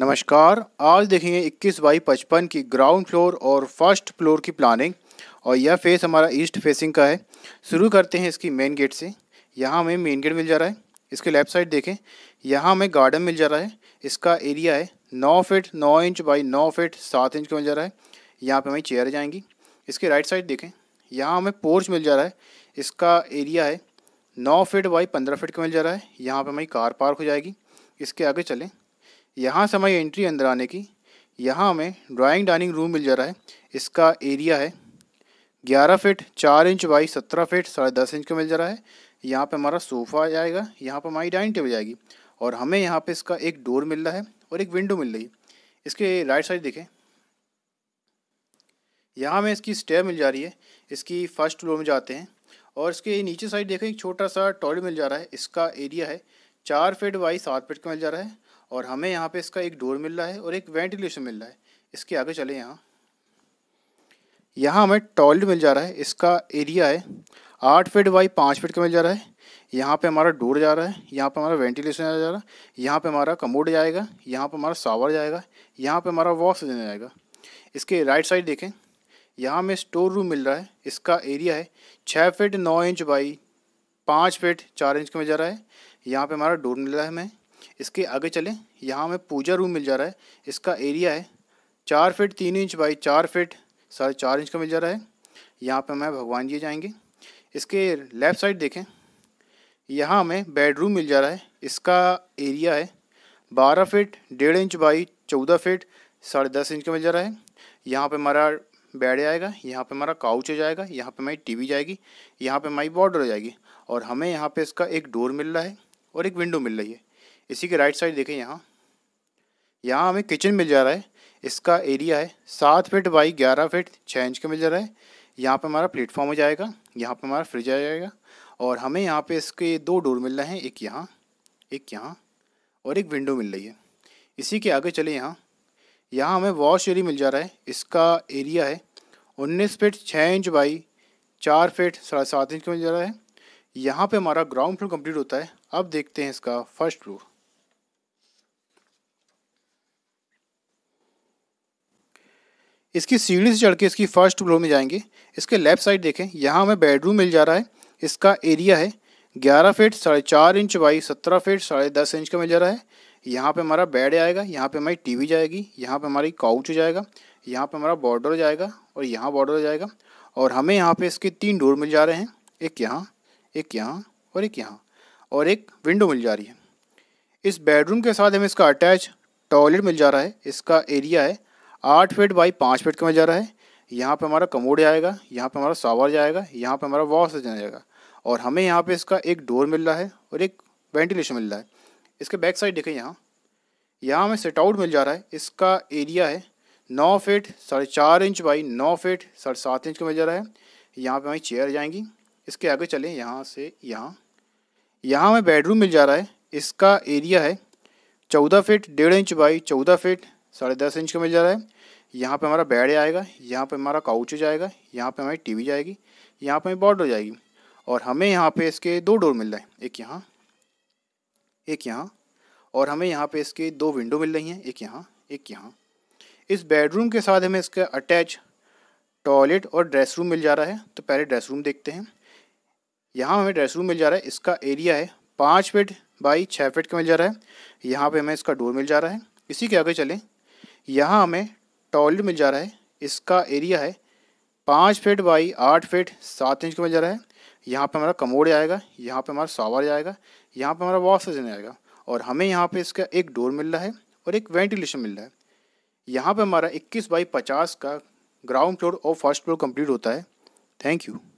नमस्कार आज देखेंगे इक्कीस बाई पचपन की ग्राउंड फ्लोर और फर्स्ट फ्लोर की प्लानिंग और यह फेस हमारा ईस्ट फेसिंग का है शुरू करते हैं इसकी मेन गेट से यहाँ हमें मेन गेट मिल जा रहा है इसके लेफ्ट साइड देखें यहाँ हमें गार्डन मिल जा रहा है इसका एरिया है नौ फिट नौ इंच बाई नौ फिट सात इंच का मिल जा रहा है यहाँ पर हमें चेयर जाएंगी इसके राइट साइड देखें यहाँ हमें पोर्च मिल जा रहा है इसका एरिया है नौ फिट बाई पंद्रह फिट का मिल जा रहा है यहाँ पर हमारी कार पार्क हो जाएगी इसके आगे चलें यहाँ से हमारी एंट्री अंदर आने की यहाँ हमें ड्राइंग डाइनिंग रूम मिल जा रहा है इसका एरिया है ग्यारह फिट चार इंच बाई सत्रह फिट साढ़े दस इंच का मिल जा रहा है यहाँ पे हमारा सोफ़ा जाएगा यहाँ पे हमारी डाइनिंग टेबल जाएगी और हमें यहाँ पे इसका एक डोर मिल रहा है और एक विंडो मिल रही है इसके राइट साइड देखें यहाँ हमें इसकी स्टेयर मिल जा रही है इसकी फर्स्ट फ्लोर में जाते हैं और इसके नीचे साइड देखें एक छोटा सा टॉयलेट मिल जा रहा है इसका एरिया है चार फिट बाई सात फिट का मिल जा रहा है और हमें यहाँ पे इसका एक डोर मिल रहा है और एक वेंटिलेशन मिल रहा है इसके आगे चले यहाँ यहाँ हमें टॉयलेट मिल जा रहा है इसका एरिया है आठ फीट बाई पाँच फीट का मिल जा रहा है यहाँ पे हमारा डोर जा रहा है यहाँ पे हमारा वेंटिलेशन जा रहा है यहाँ पे हमारा कमोड जाएगा यहाँ पे हमारा सावर जाएगा यहाँ पे हमारा वॉश जाएगा इसके राइट साइड देखें यहाँ में स्टोर रूम मिल रहा है इसका एरिया है छः फिट नौ इंच बाई पाँच फिट चार इंच का मिल जा रहा है यहाँ पर हमारा डोर मिल रहा है हमें इसके आगे चलें यहाँ हमें पूजा रूम मिल जा रहा है इसका एरिया है चार फिट तीन इंच बाई चार फिट साढ़े चार इंच का मिल जा रहा है यहाँ पे हमें भगवान जी जाएंगे इसके लेफ़्ट साइड देखें यहाँ हमें बेडरूम मिल जा रहा है इसका एरिया है बारह फिट डेढ़ इंच बाई चौदह फिट साढ़े दस इंच का मिल जा रहा है यहाँ पे हमारा बेड आएगा यहाँ पे हमारा काउच हो जाएगा यहाँ पे हमारी वी जाएगी यहाँ पर हमारी बॉर्डर हो जाएगी और हमें यहाँ पर इसका एक डोर मिल रहा है और एक विंडो मिल रही है इसी के राइट साइड देखें यहाँ यहाँ हमें किचन मिल जा रहा है इसका एरिया है सात फिट बाई ग्यारह फिट छः इंच का मिल जा रहा है यहाँ पे हमारा प्लेटफॉर्म हो जाएगा यहाँ पे हमारा फ्रिज आ जाएगा और हमें यहाँ पे इसके दो डोर मिल रहे हैं एक यहाँ एक यहाँ और एक विंडो मिल रही है इसी के आगे चले यहाँ यहाँ हमें वॉश एरिया मिल जा रहा है इसका एरिया है उन्नीस फिट छः इंच बाई चार फिट साढ़े सात इंच का मिल जा रहा है यहाँ पर हमारा ग्राउंड फ्लोर कम्प्लीट होता है अब देखते हैं इसका फर्स्ट फ्लोर इसकी सीढ़ी से चढ़ के इसकी फर्स्ट फ्लोर में जाएंगे इसके लेफ्ट साइड देखें यहाँ हमें बेडरूम मिल जा रहा है इसका एरिया है ग्यारह फीट साढ़े चार इंच बाई सत्रह फीट साढ़े दस इंच का मिल जा रहा है यहाँ पे हमारा बेड आएगा यहाँ पे हमारी टीवी जाएगी यहाँ पे हमारी काउच जाएगा यहाँ पे हमारा बॉर्डर जाएगा और यहाँ बॉर्डर जाएगा और हमें यहाँ पे इसके तीन डोर मिल जा रहे हैं एक यहाँ एक यहाँ और एक यहाँ और एक विंडो मिल जा रही है इस बेडरूम के साथ हमें इसका अटैच टॉयलेट मिल जा रहा है इसका एरिया है आठ फीट बाई पाँच फीट का मेजर जा रहा है यहाँ पे हमारा कमोड आएगा यहाँ पे हमारा सावर जाएगा यहाँ पे हमारा वॉश जाएगा और हमें यहाँ पे इसका एक डोर मिल रहा है और एक वेंटिलेशन मिल रहा है इसके बैक साइड देखें यहाँ यहाँ हमें सेट आउट मिल जा रहा है इसका एरिया है नौ फिट साढ़े चार इंच बाई नौ फिट साढ़े सात इंच का मिल जा रहा है यहाँ पर हमारी चेयर जाएंगी इसके आगे चलें यहाँ से यहाँ यहाँ हमें बेडरूम मिल जा रहा है इसका एरिया है चौदह फिट डेढ़ इंच बाई चौदह फिट साढ़े दस इंच का मिल जा रहा है यहाँ पे हमारा बेड आएगा यहाँ पे हमारा काउच जाएगा यहाँ पे हमारी टीवी जाएगी यहाँ पे बॉर्डर जाएगी और हमें यहाँ पे इसके दो डोर मिल रहे हैं एक यहाँ एक यहाँ और हमें यहाँ पे इसके दो विंडो मिल रही हैं एक यहाँ एक यहाँ इस बेडरूम के साथ हमें इसका अटैच टॉयलेट और ड्रेस रूम मिल जा रहा है तो पहले ड्रेस रूम देखते हैं यहाँ हमें ड्रेस रूम मिल जा रहा है इसका एरिया है पाँच फिट बाई छः फिट का मिल जा रहा है यहाँ पे हमें इसका डोर मिल जा रहा है इसी के आगे चलें यहाँ हमें टॉयलेट मिल जा रहा है इसका एरिया है पाँच फीट बाई आठ फीट सात इंच का मिल जा रहा है यहाँ पे हमारा कमोड आएगा यहाँ पे हमारा सावर जाएगा यहाँ पे हमारा वॉश बेसिन आएगा और हमें यहाँ पे इसका एक डोर मिल रहा है और एक वेंटिलेशन मिल रहा है यहाँ पे हमारा 21 बाई 50 का ग्राउंड फ्लोर और फर्स्ट फ्लोर कंप्लीट होता है थैंक यू